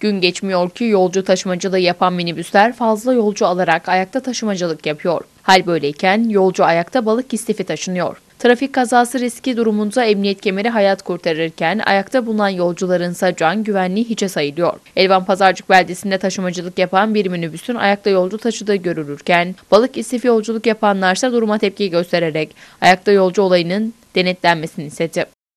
Gün geçmiyor ki yolcu taşımacılığı yapan minibüsler fazla yolcu alarak ayakta taşımacılık yapıyor. Hal böyleyken yolcu ayakta balık istifi taşınıyor. Trafik kazası riski durumunda emniyet kemeri hayat kurtarırken ayakta bulunan yolcuların can güvenliği hiçe sayılıyor. Elvan Pazarcık beldesinde taşımacılık yapan bir minibüsün ayakta yolcu taşıdığı görülürken balık istifi yolculuk yapanlarsa duruma tepki göstererek ayakta yolcu olayının denetlenmesini istedi.